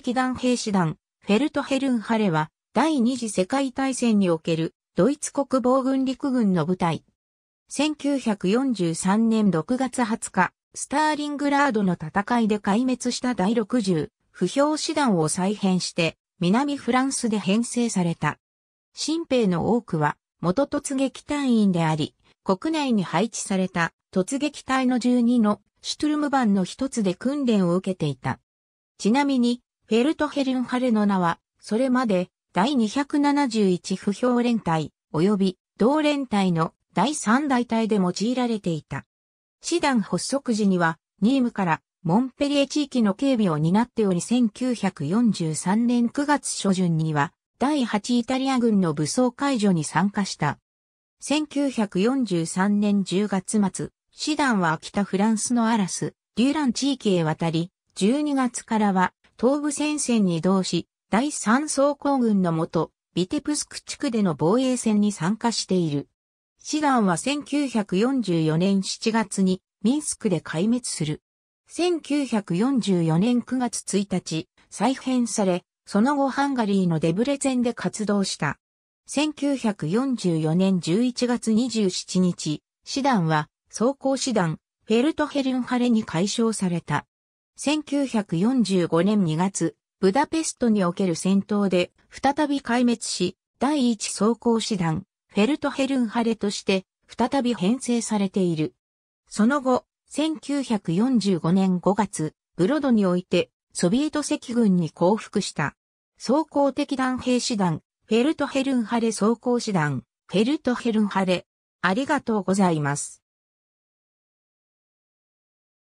的団兵士団、フェルトヘルンハレは、第二次世界大戦における、ドイツ国防軍陸軍の部隊。1943年6月20日、スターリングラードの戦いで壊滅した第60、不評師団を再編して、南フランスで編成された。新兵の多くは、元突撃隊員であり、国内に配置された突撃隊の12のシュトゥルム版の一つで訓練を受けていた。ちなみに、フェルトヘルンハレの名は、それまで第271不評連隊及び同連隊の第3大隊で用いられていた。師団発足時には、ニームからモンペリエ地域の警備を担っており1943年9月初旬には第8イタリア軍の武装解除に参加した。1943年10月末、師団は北フランスのアラス、デューラン地域へ渡り、12月からは東部戦線に移動し、第三装甲軍のもと、ビテプスク地区での防衛戦に参加している。師団は1944年7月にミンスクで壊滅する。1944年9月1日、再編され、その後ハンガリーのデブレゼンで活動した。1944年11月27日、師団は装甲師団、フェルトヘルンハレに解消された。1945年2月、ブダペストにおける戦闘で再び壊滅し、第一装甲師団、フェルトヘルンハレとして再び編成されている。その後、1945年5月、ブロドにおいてソビエト赤軍に降伏した。装甲的団兵師団、フェルトヘルンハレ装甲師団、フェルトヘルンハレ。ありがとうございます。